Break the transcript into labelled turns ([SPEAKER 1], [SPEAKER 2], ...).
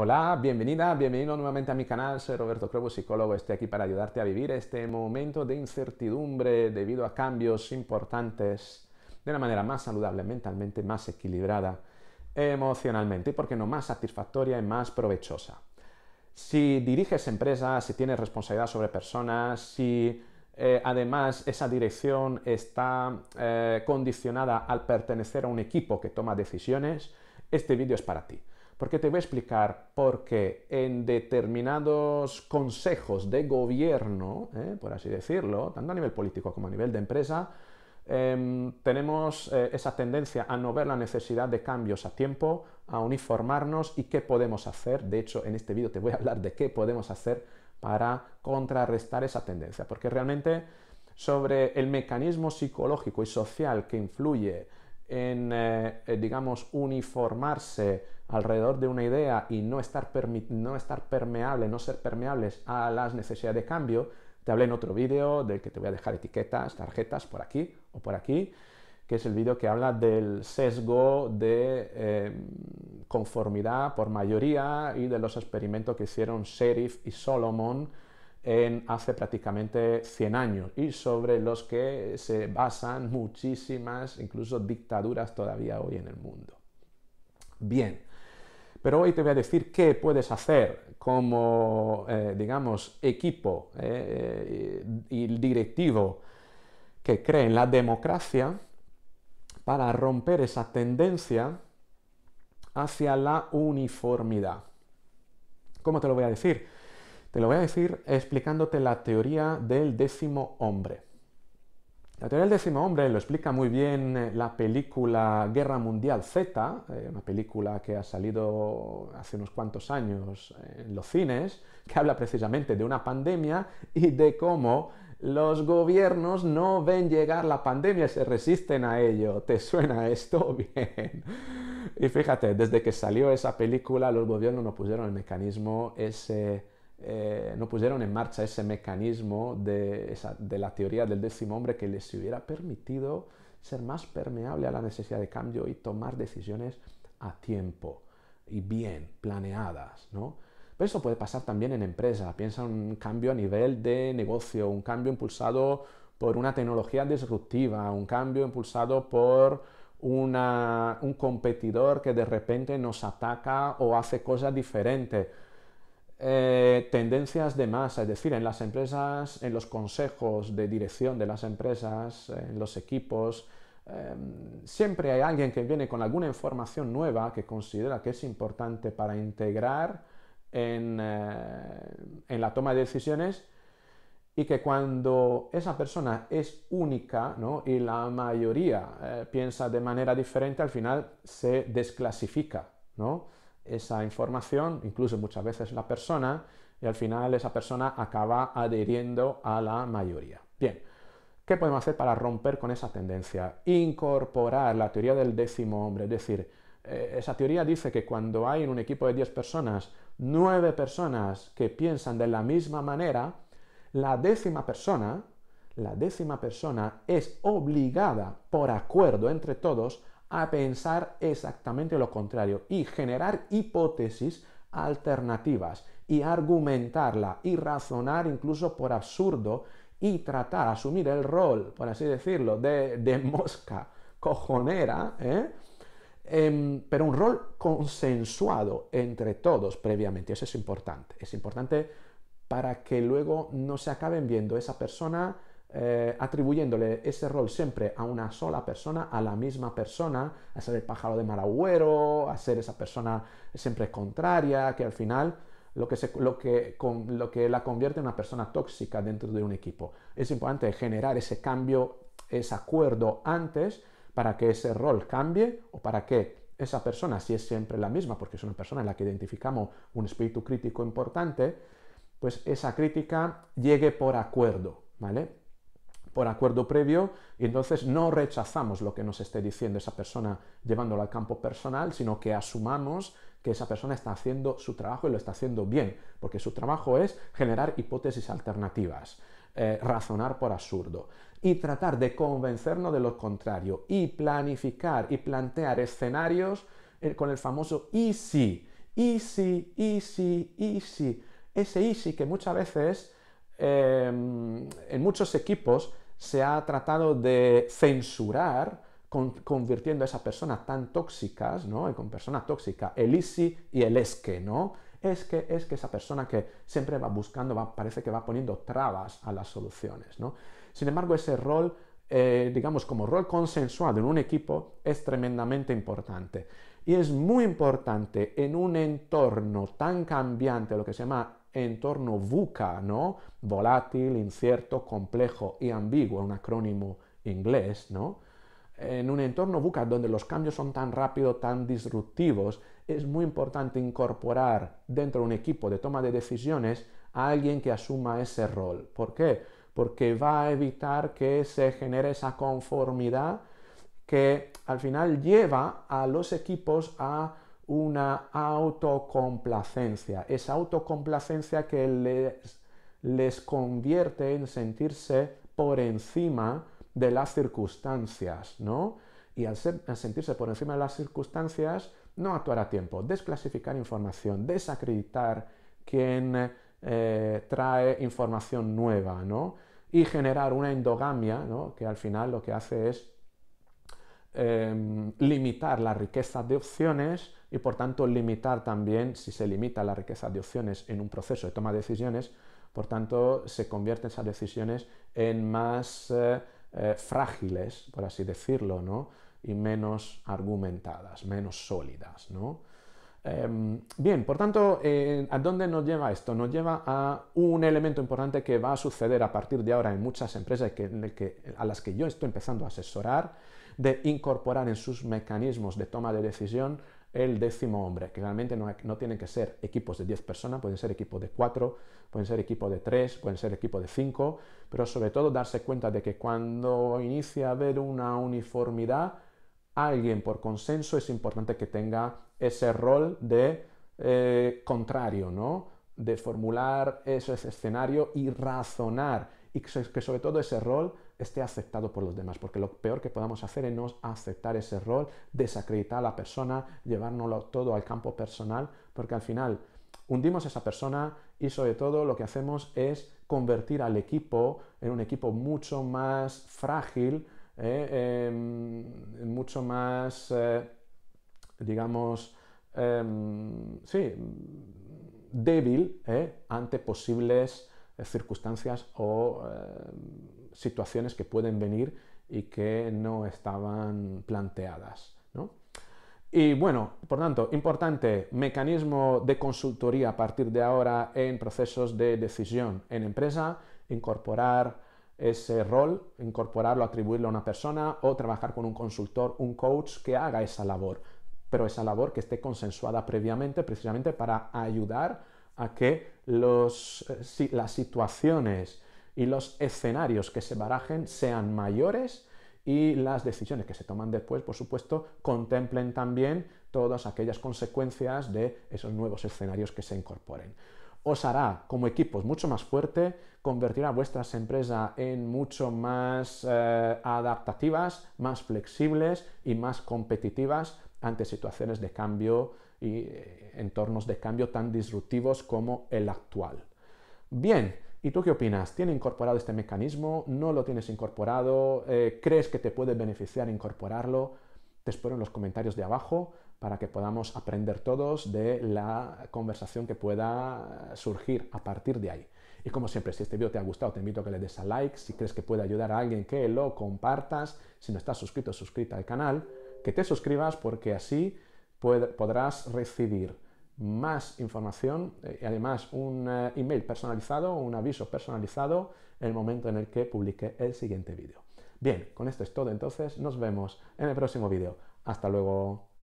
[SPEAKER 1] Hola, bienvenida, bienvenido nuevamente a mi canal. Soy Roberto Crobo, psicólogo. Estoy aquí para ayudarte a vivir este momento de incertidumbre debido a cambios importantes de una manera más saludable, mentalmente más equilibrada, emocionalmente y, por qué no, más satisfactoria y más provechosa. Si diriges empresas, si tienes responsabilidad sobre personas, si eh, además esa dirección está eh, condicionada al pertenecer a un equipo que toma decisiones, este vídeo es para ti. Porque te voy a explicar por qué en determinados consejos de gobierno, eh, por así decirlo, tanto a nivel político como a nivel de empresa, em, tenemos eh, esa tendencia a no ver la necesidad de cambios a tiempo, a uniformarnos y qué podemos hacer. De hecho, en este vídeo te voy a hablar de qué podemos hacer para contrarrestar esa tendencia, porque realmente sobre el mecanismo psicológico y social que influye en, eh, eh, digamos, uniformarse alrededor de una idea y no estar, no estar permeable, no ser permeables a las necesidades de cambio, te hablé en otro vídeo del que te voy a dejar etiquetas, tarjetas por aquí o por aquí, que es el vídeo que habla del sesgo de em, conformidad por mayoría y de los experimentos que hicieron Sheriff y Solomon en hace prácticamente 100 años y sobre los que se basan muchísimas, incluso dictaduras todavía hoy en el mundo. Bien, pero hoy te voy a decir qué puedes hacer como, eh, digamos, equipo eh, y directivo que cree en la democracia para romper esa tendencia hacia la uniformidad. ¿Cómo te lo voy a decir? Te lo voy a decir explicándote la teoría del décimo hombre. La teoría del décimo hombre lo explica muy bien eh, la película Guerra Mundial Z, eh, una película que ha salido hace unos cuantos años en los cines, que habla precisamente de una pandemia y de cómo los gobiernos no ven llegar la pandemia, y se resisten a ello. ¿Te suena esto bien? Y fíjate, desde que salió esa película, los gobiernos no pusieron el mecanismo, ese eh, no pusieron en marcha ese mecanismo de, la teoría del décimo hombre que les hubiera permitido ser más permeable a la necesidad de cambio y tomar decisiones a tiempo y bien planeadas, ¿no? Pero eso puede pasar también en empresas. Piensa en un cambio a nivel de negocio, un cambio impulsado por una tecnología disruptiva, un cambio impulsado por un competidor que de repente nos ataca o hace cosas diferentes eh, tendencias de masa, es decir, en las empresas, en los consejos de dirección de las empresas, en los equipos, em, siempre hay alguien que viene con alguna información nueva que considera que es importante para integrar en, eh, la toma de decisiones y que cuando esa persona es única ¿no? y la mayoría eh, piensa de manera diferente, al final se desclasifica. ¿no? esa información, incluso muchas veces la persona, y al final esa persona acaba adheriendo a la mayoría. Bien, ¿qué podemos hacer para romper con esa tendencia? Incorporar la teoría del décimo hombre, es decir, eh, esa teoría dice que cuando hay en un equipo de 10 personas, 9 personas que piensan de la misma manera, la décima persona, la décima persona es obligada por acuerdo entre todos a pensar exactamente lo contrario y generar hipótesis alternativas y argumentarla y razonar incluso por absurdo y tratar, asumir el rol, por así decirlo, de, mosca cojonera, ¿eh? Em, pero un rol consensuado entre todos previamente. Eso es importante. Es importante para que luego no se acaben viendo esa persona eh, atribuyéndole ese rol siempre a una sola persona, a la misma persona, a ser el pájaro de Maragüero, a ser esa persona siempre contraria, que al final lo que, lo, que, lo que la convierte en una persona tóxica dentro de un equipo. Es importante generar ese cambio, ese acuerdo antes para que ese rol cambie o para que esa persona, si es siempre la misma, porque es una persona en la que identificamos un espíritu crítico importante, pues esa crítica llegue por acuerdo, ¿vale? por acuerdo previo, y entonces no rechazamos lo que nos esté diciendo esa persona llevándolo al campo personal, sino que asumamos que esa persona está haciendo su trabajo y lo está haciendo bien, porque su trabajo es generar hipótesis alternativas, eh, razonar por absurdo y tratar de convencernos de lo contrario y planificar y plantear escenarios eh, con el famoso easy, easy, easy, easy, ese y que muchas veces Em, en muchos equipos se ha tratado de censurar convirtiendo a esa persona tan tóxicas, ¿no? con persona tóxica, el isi y el es que, ¿no? Es que es que esa persona que siempre va buscando, parece que va poniendo trabas a las soluciones, ¿no? Sin embargo, ese rol, eh, digamos, como rol consensuado en un equipo es tremendamente importante. Y es muy importante en un entorno tan cambiante, lo que se llama entorno VUCA, ¿no? Volátil, incierto, complejo y ambiguo, un acrónimo inglés, ¿no? En un entorno VUCA donde los cambios son tan rápidos, tan disruptivos, es muy importante incorporar dentro de un equipo de toma de decisiones a alguien que asuma ese rol. ¿Por qué? Porque va a evitar que se genere esa conformidad que al final lleva a los equipos a una autocomplacencia, esa autocomplacencia que les, convierte en sentirse por encima de las circunstancias, ¿no? Y al, sentirse por encima de las circunstancias, no actuar a tiempo, desclasificar información, desacreditar quien eh, trae información nueva, ¿no? Y generar una endogamia, ¿no? Que al final lo que hace es em, limitar la riqueza de opciones y por tanto limitar también, si se limita la riqueza de opciones en un proceso de toma de decisiones, por tanto se convierten esas decisiones en más eh, eh, frágiles, por así decirlo, ¿no? y menos argumentadas, menos sólidas. ¿no? Em, bien, por tanto, eh, ¿a dónde nos lleva esto? Nos lleva a un elemento importante que va a suceder a partir de ahora en muchas empresas a las que yo estoy empezando a asesorar, de incorporar en sus mecanismos de toma de decisión el décimo hombre, que realmente no, no, tienen que ser equipos de 10 personas, pueden ser equipos de 4, pueden ser equipos de 3, pueden ser equipos de 5, pero sobre todo darse cuenta de que cuando inicia a haber una uniformidad, alguien por consenso es importante que tenga ese rol de eh, contrario, ¿no? de formular ese escenario y razonar, y que sobre todo ese rol esté aceptado por los demás, porque lo peor que podamos hacer es no aceptar ese rol, desacreditar a la persona, llevárnoslo todo al campo personal, porque al final hundimos a esa persona y sobre todo lo que hacemos es convertir al equipo en un equipo mucho más frágil, eh, em, mucho más, eh, digamos, em, sí, débil eh, ante posibles circunstancias o em, situaciones que pueden venir y que no estaban planteadas. Y bueno, por tanto, importante, mecanismo de consultoría a partir de ahora en procesos de decisión en empresa, incorporar ese rol, incorporarlo, atribuirlo a una persona o trabajar con un consultor, un coach que haga esa labor, pero esa labor que esté consensuada previamente precisamente para ayudar a que eh, las situaciones y los escenarios que se barajen sean mayores y las decisiones que se toman después, por supuesto, contemplen también todas aquellas consecuencias de esos nuevos escenarios que se incorporen. Os hará como equipos mucho más fuerte, convertirá vuestras empresas en mucho más eh, adaptativas, más flexibles y más competitivas ante situaciones de cambio y eh, entornos de cambio tan disruptivos como el actual. Bien, ¿Y tú qué opinas? ¿Tiene incorporado este mecanismo? ¿No lo tienes incorporado? Eh, ¿Crees que te puede beneficiar incorporarlo? Te espero en los comentarios de abajo para que podamos aprender todos de la conversación que pueda surgir a partir de ahí. Y como siempre, si este video te ha gustado, te invito a que le des a like. Si crees que puede ayudar a alguien, que lo compartas. Si no estás suscrito, suscrita al canal. Que te suscribas porque así podrás recibir más información eh, y además un eh, email personalizado, un aviso personalizado en el momento en el que publique el siguiente vídeo. Bien, con esto es todo entonces, nos vemos en el próximo vídeo. Hasta luego.